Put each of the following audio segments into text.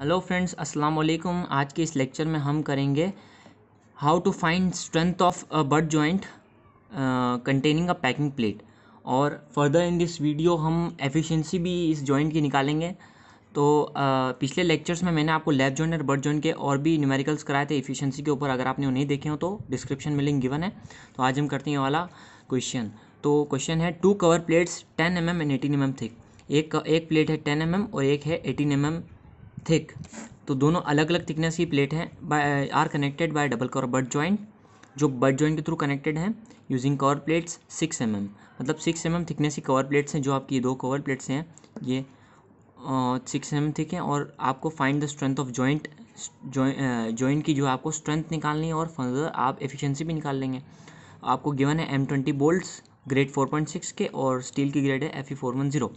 hello friends अस्सलाम वालेकुम आज के इस लेक्चर में हम करेंगे how to find strength of a butt joint containing a packing plate और फर्दर इन दिस वीडियो हम एफिशिएंसी भी इस जॉइंट की निकालेंगे तो uh, पिछले लेक्चर्स में मैंने आपको लेफ्ट जॉइंट और बर्ड जॉइंट के और भी न्यूमेरिकल्स कराए थे एफिशिएंसी के ऊपर अगर आपने वो नहीं देखे हो तो डिस्क्रिप्शन में लिंक गिवन है तो आज हम करते हैं वाला क्वेश्चन तो क्वेश्चन है two cover plates ten M M and eighteen M M thick एक एक प्लेट है टेन एम एम और एक है एटीन एम एम थिक तो दोनों अलग अलग थिकनेस की प्लेट हैं are connected by double cover butt joint जो बट जॉइंट के थ्रू कनेक्टेड हैं using cover plates six M मतलब सिक्स एम एम थिकनेस की कवर प्लेट्स हैं जो आपकी दो कवर प्लेट्स हैं ये सिक्स एम एम थिक हैं और आपको find the strength of joint joint की जो आपको स्ट्रेंथ निकालनी है और फर्दर आप एफिशिएंसी भी निकाल लेंगे आपको गिवन है M twenty bolts grade four point six के और स्टील की ग्रेड है F E four one zero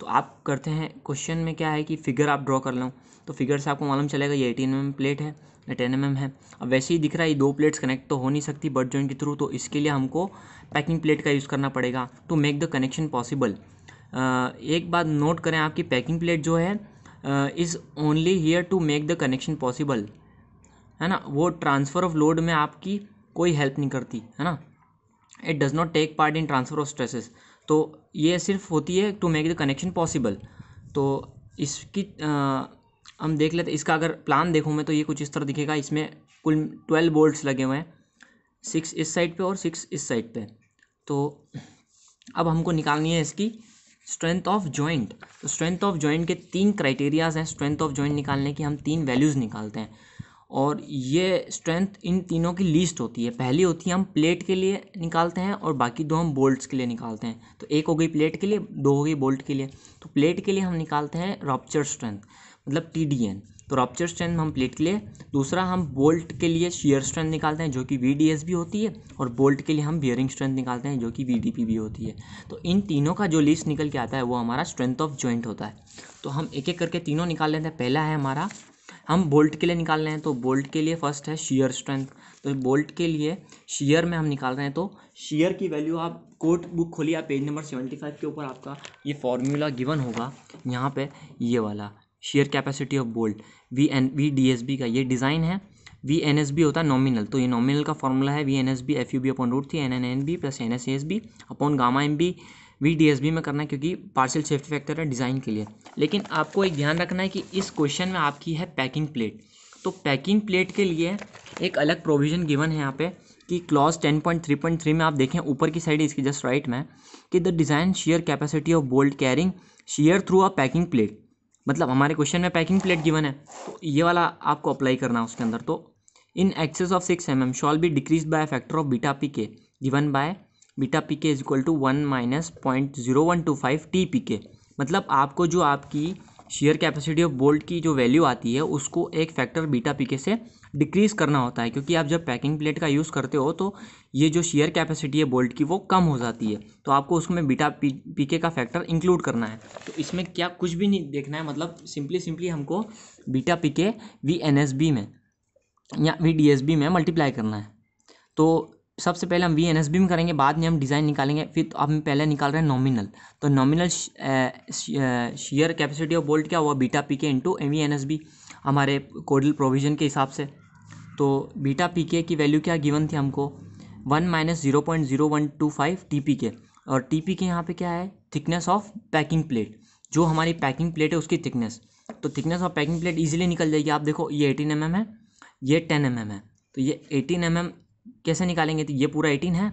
तो आप करते हैं क्वेश्चन में क्या है कि फिगर आप ड्रॉ कर लो तो फिगर से आपको मालूम चलेगा ये एटीन एम प्लेट है टेन एम है अब वैसे ही दिख रहा है ये दो प्लेट्स कनेक्ट तो हो नहीं सकती बट जॉइंट के थ्रू तो इसके लिए हमको पैकिंग प्लेट का यूज़ करना पड़ेगा to make the connection possible एक बात नोट करें आपकी पैकिंग प्लेट जो है is only here to make the connection possible है ना वो ट्रांसफ़र ऑफ लोड में आपकी कोई हेल्प नहीं करती है ना it does not take part in transfer of stresses तो ये सिर्फ होती है to make the connection possible तो इसकी हम देख लेते इसका अगर प्लान देखूँ मैं तो ये कुछ इस तरह दिखेगा इसमें कुल ट्वेल्व बोल्ट्स लगे हुए हैं सिक्स इस साइड पे और सिक्स इस साइड पे तो अब हमको निकालनी है इसकी स्ट्रेंथ ऑफ जॉइंट तो स्ट्रेंथ ऑफ जॉइंट के तीन क्राइटेरियाज हैं स्ट्रेंथ ऑफ जॉइंट निकालने की हम तीन वैल्यूज़ निकालते हैं और ये स्ट्रेंथ इन तीनों की लीस्ट होती है पहली होती है हम प्लेट के लिए निकालते हैं और बाकी दो हम बोल्ट्स के लिए निकालते हैं तो एक हो गई प्लेट के लिए दो हो गई बोल्ट के लिए तो प्लेट के लिए हम निकालते हैं रॉपचर स्ट्रेंथ मतलब टी डी एन तो रॉपचर स्ट्रेंथ हम प्लेट के लिए दूसरा हम बोल्ट के लिए शेयर स्ट्रेंथ निकालते हैं जो कि वी डी एस भी होती है और बोल्ट के लिए हम बियरिंग स्ट्रेंथ निकालते हैं जो कि वी डी पी भी होती है तो इन तीनों का जो लिस्ट निकल के आता है वो हमारा स्ट्रेंथ ऑफ जॉइंट होता है तो हम एक एक करके तीनों निकाल लेते हैं पहला है हमारा हम बोल्ट के लिए निकाल रहे हैं तो बोल्ट के लिए फर्स्ट है शीयर स्ट्रेंथ तो बोल्ट के लिए शेयर में हम निकाल रहे हैं तो शेयर की वैल्यू आप कोट बुक खोलिए आप पेज नंबर सेवेंटी फाइव के ऊपर आपका ये फॉर्मूला गिवन होगा यहाँ पे ये वाला shear capacity of bolt V N V D S B का ये डिज़ाइन है वी एन एस बी होता है नॉमिनल तो ये नॉमिनल का फॉर्मूला है V N S B F U B upon root three N N N B plus N S S B upon gamma M B V D S B में करना है क्योंकि पार्सल सेफ्टी फैक्टर है design के लिए लेकिन आपको एक ध्यान रखना है कि इस क्वेश्चन में आपकी है पैकिंग प्लेट तो पैकिंग प्लेट के लिए एक अलग प्रोविज़न गिवन है यहाँ पे कि क्लॉज थ्री में आप देखें ऊपर की साइड इसकी जस्ट राइट में कि the design shear capacity of bolt carrying shear through a packing plate मतलब हमारे क्वेश्चन में पैकिंग प्लेट गिवन है तो ये वाला आपको अप्लाई करना है उसके अंदर तो in excess of six M M shall be decrease by factor of beta P K given by beta P K is equal to one minus point zero one two five T P K मतलब आपको जो आपकी share capacity of bolt की जो value आती है उसको एक फैक्टर बीटा पी के से डिक्रीज़ करना होता है क्योंकि आप जब पैकिंग प्लेट का यूज़ करते हो तो ये जो शेयर कैपेसिटी है बोल्ट की वो कम हो जाती है तो आपको उसमें बीटा पी पीके का फैक्टर इंक्लूड करना है तो इसमें क्या कुछ भी नहीं देखना है मतलब सिंपली सिंपली हमको beta P K V N S B में या वी डी एस बी में मल्टीप्लाई करना है तो सबसे पहले हम वी एन एस बी में करेंगे बाद में हम डिज़ाइन निकालेंगे फिर तो हम पहले निकाल रहे हैं नॉमिनल तो nominal shear capacity of bolt क्या हुआ beta P K into V N S B हमारे कोडल प्रोविजन के हिसाब से तो बीटा पी के की वैल्यू क्या गिवन थी हमको one minus zero point zero one two five T P K और टी पी के यहाँ पे क्या है थिकनेस ऑफ पैकिंग प्लेट जो हमारी पैकिंग प्लेट है उसकी थिकनेस तो thickness of packing plate easily निकल जाएगी आप देखो ये एटीन एम mm है ये टेन एम mm है तो ये एटीन एम mm कैसे निकालेंगे तो ये पूरा एटीन है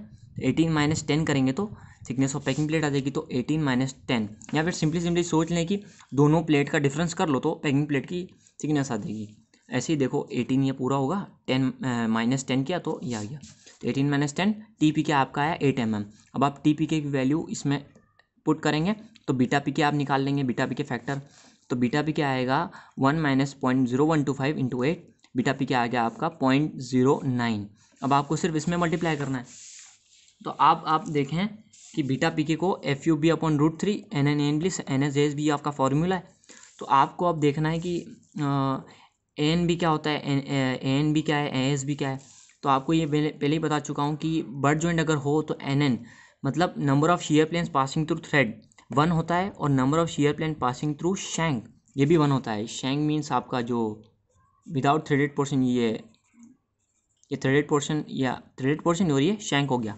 एटीन माइनस टेन करेंगे तो थिकनेस ऑफ पैकिंग प्लेट आ जाएगी तो एटीन माइनस टेन या फिर सिंपली सिंपली सोच लें कि दोनों प्लेट का डिफरेंस कर लो तो पैकिंग प्लेट की थिकनेस आ जाएगी ऐसे ही देखो एटीन ये पूरा होगा टेन माइनस टेन किया तो ये आ गया तो eighteen minus ten T P K आपका आया एट एम एम अब आप टी पी के वैल्यू इसमें पुट करेंगे तो बीटा पी के आप निकाल लेंगे बीटा पी के फैक्टर तो बीटा पी के आएगा one minus point zero one two five into eight beta P K आ गया आपका पॉइंट जीरो नाइन अब आपको सिर्फ इसमें मल्टीप्लाई करना है तो आप आप देखें कि बीटा पी के को F U B upon root three N N N plus N S S B आपका फॉर्मूला है तो आपको अब देखना है कि ए एन बी क्या होता है ए एन बी क्या है ए एस बी क्या है तो आपको ये पहले ही बता चुका हूँ कि बर्ड जॉइंट अगर हो तो एन एन मतलब number of shear planes passing through thread one होता है और number of shear plane passing through shank ये भी वन होता है शेंग मीन्स आपका जो विदाउट थ्रेडेड पोर्शन ये ये थ्रेडेड पोर्शन या थ्रेडेड पोर्शन और ये शेंक हो गया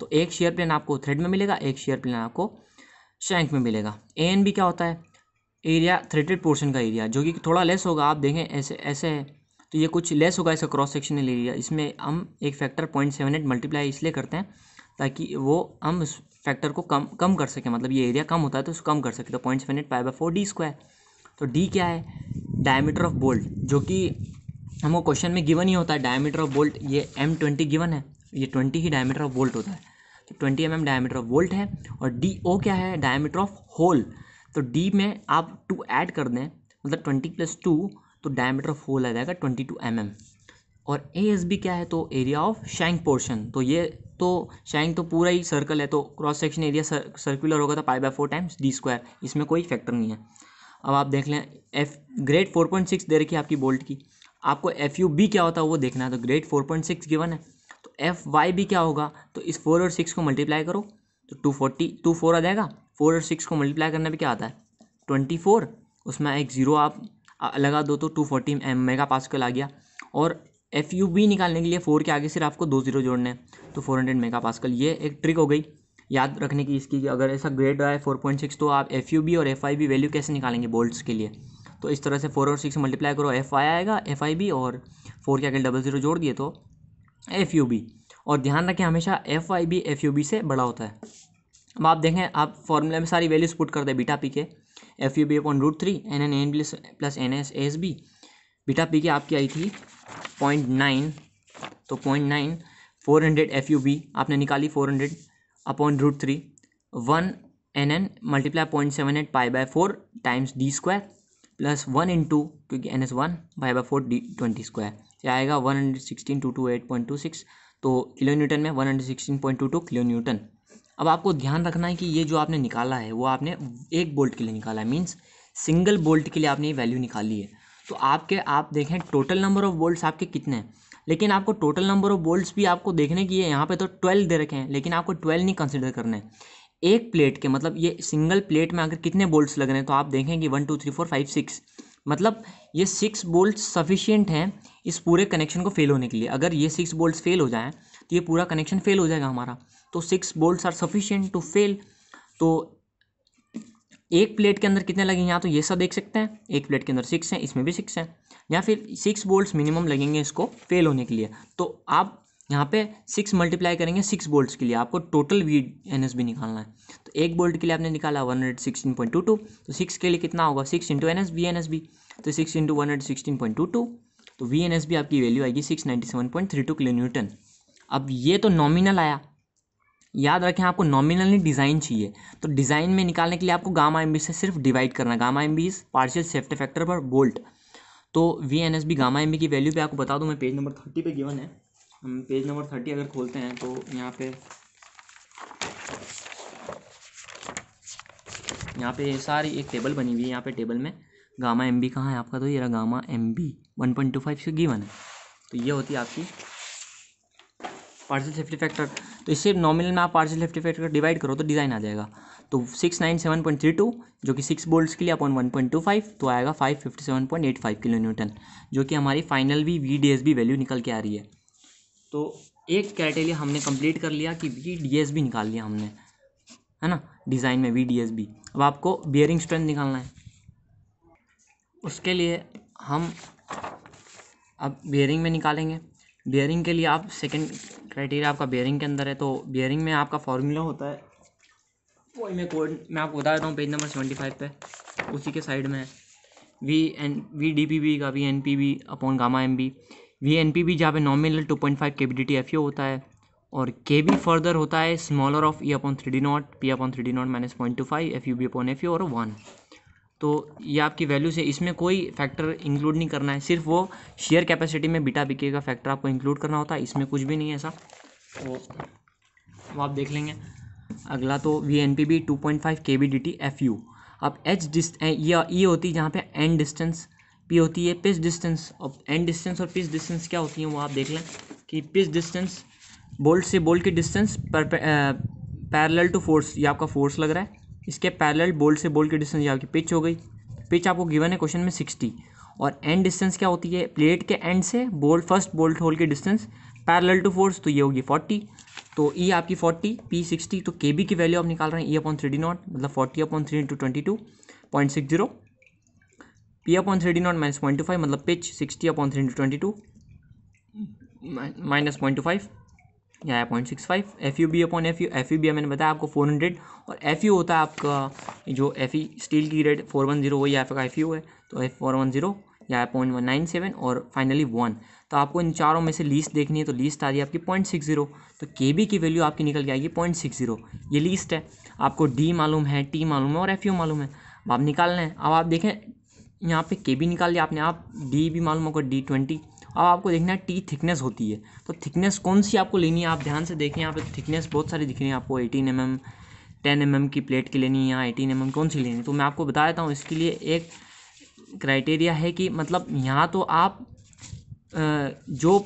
तो एक शेयर प्लेन आपको थ्रेड में मिलेगा एक शेयर प्लेन आपको शेंक में मिलेगा ए एन बी क्या होता है एरिया थ्रेटेड पोर्शन का एरिया जो कि थोड़ा लेस होगा आप देखें ऐसे ऐसे है तो ये कुछ लेस होगा इसका क्रॉस सेक्शनल एरिया इसमें हम एक factor point seven eight multiply इसलिए करते हैं ताकि वो हम उस फैक्टर को कम कम कर सकें मतलब ये एरिया कम होता है तो उसको कम कर सके तो point seven eight pi by four D square तो डी क्या है डायमीटर ऑफ बोल्ट जो कि हमको क्वेश्चन में गिवन ही होता है डायमीटर ऑफ बोल्ट ये एम ट्वेंटी गिवन है ये ट्वेंटी ही डायमीटर ऑफ बोल्ट होता है तो twenty M M diameter of bolt है और डी ओ क्या है डायमीटर ऑफ होल तो डी में आप टू ऐड कर दें मतलब ट्वेंटी प्लस टू तो डायमीटर ऑफ होल आ जाएगा ट्वेंटी टू एम एम और ए एस बी क्या है तो एरिया ऑफ शैंक पोर्शन तो ये तो शैंक तो पूरा ही सर्कल है तो क्रॉस सेक्शन एरिया सर्कुलर होगा तो pi by four times D square इसमें कोई फैक्टर नहीं है अब आप देख लें F grade four point six दे रखी है आपकी बोल्ट की आपको एफ यू बी क्या होता है वो देखना है तो grade four point six given है तो एफ वाई बी क्या होगा तो इस फोर और सिक्स को मल्टीप्लाई करो तो टू फोर्टी टू फोर आ जाएगा फोर और सिक्स को मल्टीप्लाई करने पे क्या आता है ट्वेंटी फोर उसमें एक ज़ीरो आप लगा दो तो टू फोर्टी मेगा पास्कल आ गया और एफ यू बी निकालने के लिए फोर के आगे सिर्फ आपको दो जीरो जोड़ने हैं तो फोर हंड्रेड मेगा पास्कल ये एक ट्रिक हो गई याद रखने की इसकी कि अगर ऐसा ग्रेड आए फोर पॉइंट सिक्स तो आप एफ यू बी और एफ आई बी वैल्यू कैसे निकालेंगे बोल्ट्स के लिए तो इस तरह से फोर और सिक्स मल्टीप्लाई करो एफ आई आएगा एफ आई बी और फोर के आगे डबल जीरो जोड़ दिए तो एफ यू बी और ध्यान रखें हमेशा एफ आई बी एफ यू बी से बड़ा होता है अब आप देखें आप फॉर्मूले में सारी वैल्यूज पुट कर दें beta P K F U B upon root three N N N plus plus N S S B beta P K आपकी आई थी पॉइंट नाइन तो point nine four hundred F U B आपने निकाली four hundred upon root three one N N multiply point seven eight pi by four times D square plus one in two क्योंकि N S one pi by four D twenty square क्या आएगा one hundred sixteen two two eight point two six तो kilo newton में one hundred sixteen point two two kilo newton अब आपको ध्यान रखना है कि ये जो आपने निकाला है वो आपने एक बोल्ट के लिए निकाला है मीन्स सिंगल बोल्ट के लिए आपने ये वैल्यू निकाली है तो आपके आप देखें टोटल नंबर ऑफ़ बोल्ट्स आपके कितने हैं लेकिन आपको टोटल नंबर ऑफ़ बोल्ट्स भी आपको देखने की है यहाँ पे तो ट्वेल्व दे रखे हैं लेकिन आपको ट्वेल्व नहीं कंसिडर करने एक प्लेट के मतलब ये सिंगल प्लेट में अगर कितने बोल्ट्स लग रहे हैं तो आप देखें कि one two three four five six मतलब ये सिक्स बोल्ट सफिशियंट हैं इस पूरे कनेक्शन को फेल होने के लिए अगर ये सिक्स बोल्ट फेल हो जाएँ तो ये पूरा कनेक्शन फेल हो जाएगा हमारा तो six bolt are sufficient to fail तो एक प्लेट के अंदर कितने लगेंगे यहाँ तो ये सब देख सकते हैं एक प्लेट के अंदर सिक्स हैं इसमें भी सिक्स हैं या फिर सिक्स बोल्ट्स मिनिमम लगेंगे इसको फेल होने के लिए तो आप यहाँ पे सिक्स मल्टीप्लाई करेंगे सिक्स बोल्ट्स के लिए आपको total V N S B निकालना है तो एक बोल्ट के लिए आपने निकाला one hundred sixteen point two two तो सिक्स के लिए कितना होगा six into N S B N S B तो six into one hundred sixteen point two two तो वी एन एस बी आपकी वैल्यू आएगी six ninety seven point three two kilo newton अब ये तो नॉमिनल आया याद रखें आपको नॉमिनली डिज़ाइन चाहिए तो डिज़ाइन में निकालने के लिए आपको गामा एम से सिर्फ डिवाइड करना gamma M B is partial safety factor पर बोल्ट तो V N S B gamma M B की वैल्यू पे आपको बता दूं मैं पेज नंबर थर्टी पे गिवन है हम पेज नंबर थर्टी अगर खोलते हैं तो यहाँ पे यहाँ पे सारी एक टेबल बनी हुई है यहाँ पे टेबल में गामा एम बी कहाँ है आपका तो ये रहा gamma M B one point two five से गिवन है तो ये होती है आपकी पार्सल सेफ्टी फैक्टर तो इससे नॉमिनल में आप पार्सल सेफ्टी फैक्टर डिवाइड करो तो डिज़ाइन आ जाएगा तो six nine seven point three two जो कि सिक्स बोल्ट्स के लिए अपन वन पॉइंट टू फाइव तो आएगा five fifty seven point eight five kilo newton जो कि हमारी फाइनल भी V D S B value निकल के आ रही है तो एक क्राइटेरिया हमने कंप्लीट कर लिया कि वी डी एस बी निकाल लिया हमने है ना डिज़ाइन में वी डी एस बी अब आपको बियरिंग स्ट्रेंथ निकालना है उसके लिए हम अब बियरिंग में निकालेंगे बियरिंग के लिए आप सेकेंड क्राइटेरिया आपका बियरिंग के अंदर है तो बियरिंग में आपका फॉर्मूला होता है वही मैं कोड मैं आपको बता देता हूँ पेज नंबर सेवेंटी फाइव पर उसी के साइड में V N V D P B का V N P B upon gamma M B V N P B जहाँ पे nominal two point five K B D T F U होता है और के बी फर्दर होता है smaller of E upon three D nought P upon three D nought minus point two five F U B upon F U और one तो ये आपकी value से इसमें कोई फैक्टर इंक्लूड नहीं करना है सिर्फ वो शेयर कैपेसिटी में बीटा बिके का फैक्टर आपको इंक्लूड करना होता है इसमें कुछ भी नहीं है ऐसा तो वो आप देख लेंगे अगला तो V N P B two point five K B D T F U अब एच डिस्ट ये होती है जहाँ पे एंड डिस्टेंस पी होती है पिच डिस्टेंस और एंड डिस्टेंस और पिच डिस्टेंस क्या होती हैं वो आप देख लें कि पिच डिस्टेंस बोल्ट से बोल्ट की डिस्टेंस पर टू फोर्स ये आपका फोर्स लग रहा है इसके पैरेलल बोल्ड से बोल्ड की डिस्टेंस ये आपकी पिच हो गई पिच आपको गिवन है क्वेश्चन में सिक्सटी और एंड डिस्टेंस क्या होती है प्लेट के एंड से बोल्ट फर्स्ट बोल्ट होल की डिस्टेंस पैरेलल टू फोर्स तो ये होगी फोर्टी तो ई e आपकी फोर्टी पी सिक्सटी तो के बी की वैल्यू आप निकाल रहे हैं E upon three D nought मतलब forty upon three into twenty two point six zero P upon three D nought minus point two five मतलब pitch sixty upon three into twenty two minus point two five या है point six five F U B upon F U F U B मैंने बताया आपको four hundred और F U होता है आपका जो एफ ई स्टील की रेट फोर वन जीरो वही आपका एफ यू है तो एफ फोर वन जीरो या पॉइंट वन नाइन सेवन और फाइनली वन तो आपको इन चारों में से लीस्ट देखनी है तो लीस्ट आ रही है आपकी पॉइंट सिक्स जीरो तो के बी की वैल्यू आपकी निकल के आएगी पॉइंट सिक्स जीरो ये लीस्ट है आपको डी मालूम है टी मालूम है और एफ यू मालूम है अब आप निकाल लें अब आप देखें यहाँ पे के बी निकाल लिया आपने आप डी भी मालूम होगा डी ट्वेंटी अब आपको देखना है टी थिकनेस होती है तो थिकनेस कौन सी आपको लेनी है आप ध्यान से देखें यहाँ पे थिकनेस बहुत सारी दिख रही है आपको eighteen M M ten M M की प्लेट की लेनी है या एटीन एम एम कौन सी लेनी है तो मैं आपको बता देता हूँ इसके लिए एक क्राइटेरिया है कि मतलब यहाँ तो आप जो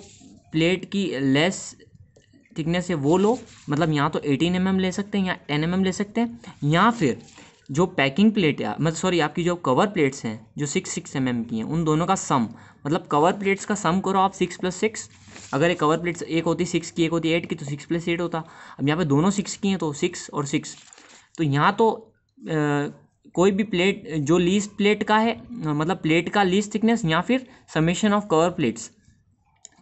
प्लेट की लेस थिकनेस है वो लो मतलब यहाँ तो एटीन एम mm ले सकते हैं या टेन एम mm ले सकते हैं या फिर जो पैकिंग प्लेट है मतलब सॉरी आपकी जो कवर प्लेट्स हैं जो सिक्स सिक्स एम एम की हैं उन दोनों का सम मतलब कवर प्लेट्स का सम करो आप सिक्स प्लस सिक्स अगर एक कवर प्लेट्स एक होती सिक्स की एक होती एट की तो सिक्स प्लस एट होता अब यहाँ पे दोनों सिक्स की हैं तो सिक्स और सिक्स तो यहाँ तो आ, कोई भी प्लेट जो लीस्ट प्लेट का है मतलब प्लेट का लीस्ट थिकनेस या फिर समेशन ऑफ कवर प्लेट्स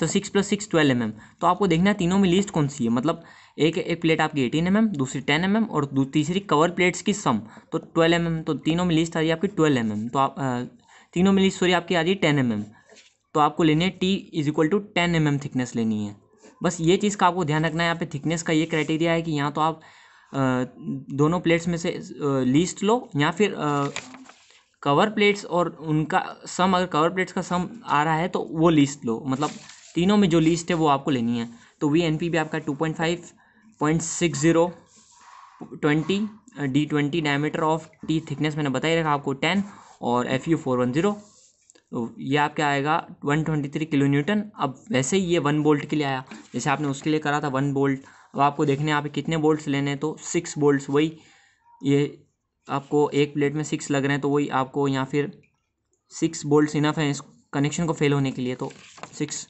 तो six plus six twelve M M तो आपको देखना है तीनों में लीस्ट कौन सी है मतलब एक एक प्लेट आपकी एटीन एम mm, दूसरी टेन एम mm और तीसरी कवर प्लेट्स की सम तो ट्वेल्व एम mm, तो तीनों में लिस्ट आ रही है आपकी ट्वेल्व एम तो आप तीनों में लिस्ट सॉरी आपकी आ रही है टेन एम तो आपको लेनी है T is equal to ten M thickness लेनी है बस ये चीज़ का आपको ध्यान रखना है यहाँ पे थिकनेस का ये क्राइटेरिया है कि यहाँ तो आप दोनों प्लेट्स में से लीस्ट लो या फिर कवर प्लेट्स और उनका सम अगर कवर प्लेट्स का सम आ रहा है तो वो लीस्ट लो मतलब तीनों में जो लिस्ट है वो आपको लेनी है तो वी एन पी भी आपका two point five point six zero twenty D twenty diameter of T thickness मैंने बताई रखा आपको टेन और F U four one zero ये आपके आएगा one twenty three kilo newton अब वैसे ही ये वन बोल्ट के लिए आया जैसे आपने उसके लिए करा था वन बोल्ट अब आपको देखने यहाँ पे कितने बोल्ट्स लेने हैं तो सिक्स बोल्ट्स वही ये आपको एक प्लेट में सिक्स लग रहे हैं तो वही आपको या फिर सिक्स बोल्ट्स इनफ हैं इस कनेक्शन को फेल होने के लिए तो सिक्स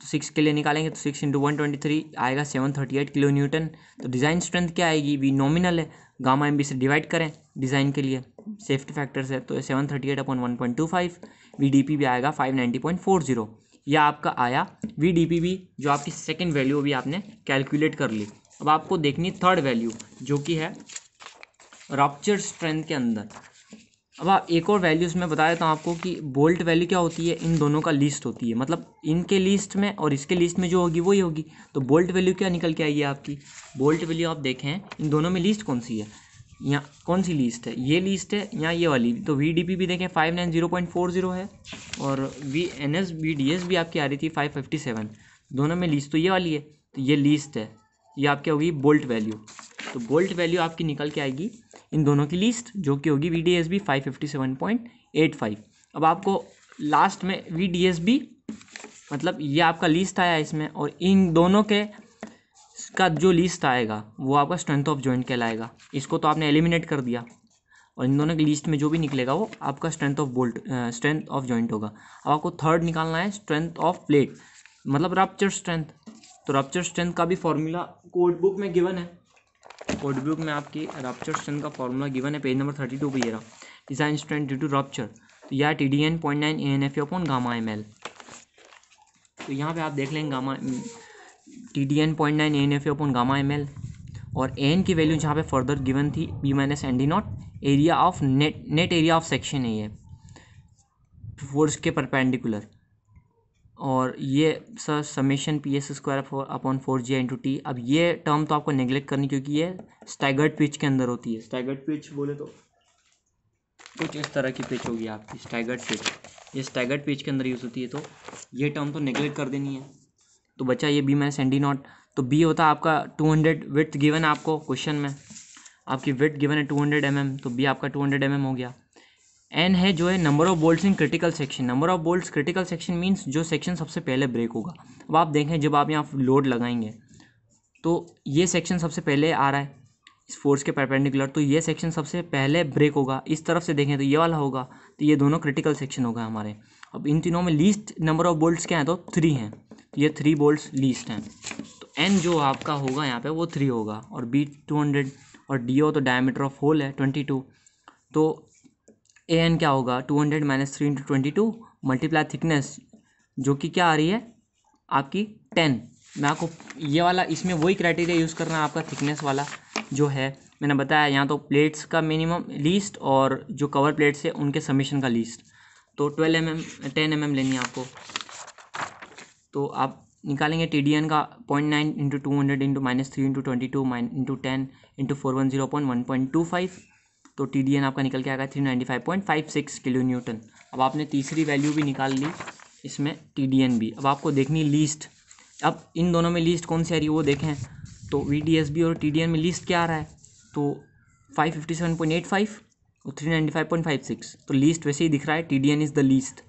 तो सिक्स के लिए निकालेंगे तो six into one twenty three आएगा seven thirty eight kilo newton तो डिज़ाइन स्ट्रेंथ क्या आएगी वी नॉमिनल है गामा एम बी से डिवाइड करें डिज़ाइन के लिए सेफ्टी फैक्टर्स है तो seven thirty eight upon one point two five V D P भी आएगा five ninety point four zero यह आपका आया वी डी पी भी जो आपकी सेकेंड वैल्यू भी आपने कैलकुलेट कर ली अब आपको देखनी थर्ड वैल्यू जो कि है रॉपचर स्ट्रेंथ के अंदर अब आप एक और वैल्यू इसमें बता देता हूँ आपको कि बोल्ट वैल्यू क्या होती है इन दोनों का लिस्ट होती है मतलब इनके लिस्ट में और इसके लिस्ट में जो होगी वही होगी तो बोल्ट वैल्यू क्या निकल के आई है आपकी बोल्ट वैल्यू आप देखें इन दोनों में लिस्ट कौन सी है या कौन सी लिस्ट है ये लिस्ट है या ये वाली तो वी डी पी भी देखें five nine zero point four zero है और V N S V D S भी आपकी आ रही थी फाइव फिफ्टी सेवन दोनों में लिस्ट तो ये वाली है तो ये लिस्ट है ये आपकी होगी बोल्ट वैल्यू तो गोल्ड वैल्यू आपकी निकल के आएगी इन दोनों की लिस्ट जो कि होगी V D S B five fifty seven point eight five अब आपको लास्ट में वी डी एस बी मतलब ये आपका लिस्ट आया इसमें और इन दोनों के का जो लिस्ट आएगा वो आपका स्ट्रेंथ ऑफ जॉइंट कहलाएगा इसको तो आपने एलिमिनेट कर दिया और इन दोनों की लिस्ट में जो भी निकलेगा वो आपका strength of bolt strength of joint होगा अब आपको थर्ड निकालना है स्ट्रेंथ ऑफ प्लेट मतलब रपच्चर स्ट्रेंथ तो रपच्चर स्ट्रेंथ का भी फॉर्मूला कोड बुक में गिवन है कोड बुक में आपकी रॉपचर स्ट्रेंथ का फॉर्मूला गिवन है पेज नंबर थर्टी टू पर design strength due to rupture तो यह T D N point nine A N F upon gamma M L तो यहाँ पे आप देख लेंगे gamma T D N point nine A N F upon gamma M L और एन की वैल्यू जहाँ पे फर्दर गिवन थी B minus N D nought area of net net area of section A है फोर्स के perpendicular और ये सर summation P S square upon four G into T अब ये टर्म तो आपको नेग्लेक्ट करनी क्योंकि ये स्टैगर्ड पिच के अंदर होती है स्टैगर्ड पिच बोले तो कुछ इस तरह की पिच होगी आपकी स्टैगर्ड पिच ये स्टैगर्ड पिच के अंदर यूज़ होती है तो ये टर्म तो नेग्लेक्ट कर देनी है तो बच्चा ये बी माइनस एंडी नॉट तो बी होता है आपका टू हंड्रेड विथ गिवन आपको क्वेश्चन में आपकी विथ गिवन है टू हंड्रेड एम एम तो बी आपका टू हंड्रेड एम एम हो गया एन है जो है number of bolts in critical section number of bolts critical section means जो सेक्शन सबसे पहले ब्रेक होगा अब आप देखें जब आप यहाँ लोड लगाएंगे तो ये सेक्शन सबसे पहले आ रहा है इस फोर्स के परपेंडिकुलर तो ये सेक्शन सबसे पहले ब्रेक होगा इस तरफ से देखें तो ये वाला होगा तो ये दोनों क्रिटिकल सेक्शन होगा हमारे अब इन तीनों में लीस्ट नंबर ऑफ बोल्ट्स क्या हैं तो थ्री हैं तो ये थ्री बोल्ट्स लीस्ट हैं तो एन जो आपका होगा यहाँ पे वो थ्री होगा और बी टू हंड्रेड और डी ओ तो डायमीटर ऑफ होल है ट्वेंटी टू तो ए एन क्या होगा two hundred minus three into twenty two multiply thickness जो कि क्या आ रही है आपकी टेन मैं आपको ये वाला इसमें वही क्राइटेरिया यूज़ करना है आपका थिकनेस वाला जो है मैंने बताया यहाँ तो प्लेट्स का मिनिमम लीस्ट और जो कवर प्लेट्स है उनके समीशन का लीस्ट तो twelve M M ten M M लेनी है आपको तो आप निकालेंगे टी डी एन का point nine into two hundred into minus three into twenty two minus into ten into four one zero point one point two five तो T आपका निकल के आ गया three ninety five point five six kilo newton अब आपने तीसरी value भी निकाल ली इसमें टी भी अब आपको देखनी लीस्ट अब इन दोनों में लीस्ट कौन सी आ रही है वो देखें तो वी और टी में लीस्ट क्या आ रहा है तो five fifty seven point eight five और three ninety five point five six तो लीस्ट वैसे ही दिख रहा है टी इज़ द लीस्ट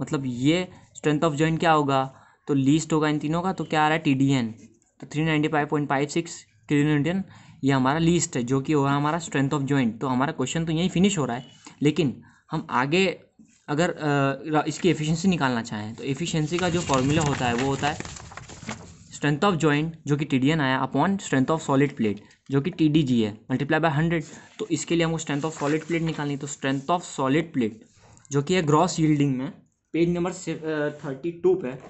मतलब ये स्ट्रेंथ ऑफ जॉइंट क्या होगा तो लीस्ट होगा इन तीनों का तो क्या आ रहा है टी तो three ninety five point five six kilo newton ये हमारा लिस्ट है जो कि हो रहा है हमारा स्ट्रेंथ ऑफ जॉइंट तो हमारा क्वेश्चन तो यहीं फिनिश हो रहा है लेकिन हम आगे अगर आ, इसकी एफिशिएंसी निकालना चाहें तो एफिशिएंसी का जो फॉर्मूला होता है वो होता है स्ट्रेंथ ऑफ जॉइंट जो कि टी आया upon strength of solid plate जो कि टी है मल्टीप्लाई बाय हंड्रेड तो इसके लिए हमको स्ट्रेंथ ऑफ सॉलिड प्लेट निकालनी तो स्ट्रेंथ ऑफ सॉलिड प्लेट जो कि है ग्रॉस यील्डिंग में पेज नंबर थर्टी टू पर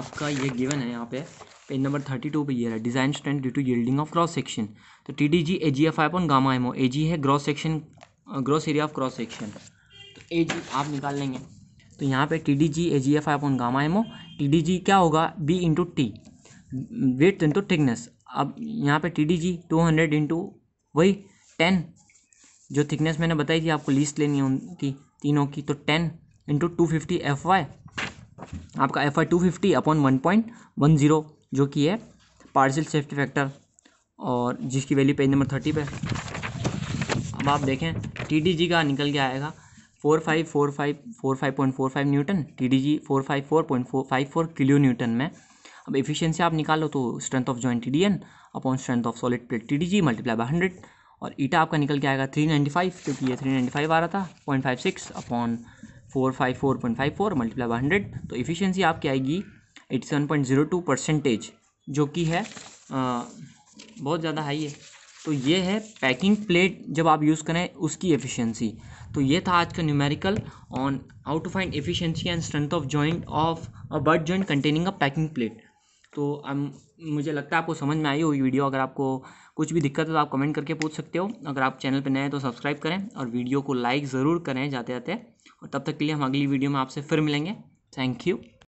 आपका ये गिवन है यहाँ पे पेज नंबर थर्टी टू पर यह रहा design strength due to yielding of cross section तो T D G A G F I upon gamma MO A G है gross section gross area of cross section तो A G आप निकाल लेंगे तो यहाँ पे T D G A G F I upon gamma MO T D G क्या होगा B into T wait into thickness अब यहाँ पे T D G to hundred into वही टेन जो थिकनेस मैंने बताई थी आपको लिस्ट लेनी है उनकी तीनों की तो ten into two fifty F Y आपका F I two fifty upon one point one zero जो कि है पार्सल सेफ्टी फैक्टर और जिसकी वैल्यू पेज नंबर थर्टी पे अब आप देखें टी का निकल के आएगा four five four five four five point four five newton T D G four five four point four five four kilo newton में अब एफिशिएंसी आप निकालो तो strength of joint T D N upon strength of solid plate T D G multiply by hundred और eta आपका निकल के आएगा थ्री नाइन्टी फाइव क्योंकि ये थ्री नाइन्टी फाइव आ रहा था point five six upon four five four point five four multiply by hundred तो इफिशियंसी आपकी आएगी eighty one point zero two percentage जो कि है आ, बहुत ज़्यादा हाई है तो ये है पैकिंग प्लेट जब आप यूज़ करें उसकी एफिशिएंसी तो ये था आज का numerical on how to find efficiency and strength of joint of a butt joint containing a packing plate तो अब मुझे लगता है आपको समझ में आई होगी वीडियो अगर आपको कुछ भी दिक्कत है तो आप कमेंट करके पूछ सकते हो अगर आप चैनल पर नए हैं तो सब्सक्राइब करें और वीडियो को लाइक ज़रूर करें जाते जाते और तब तक के लिए हम अगली वीडियो में आपसे फिर मिलेंगे थैंक यू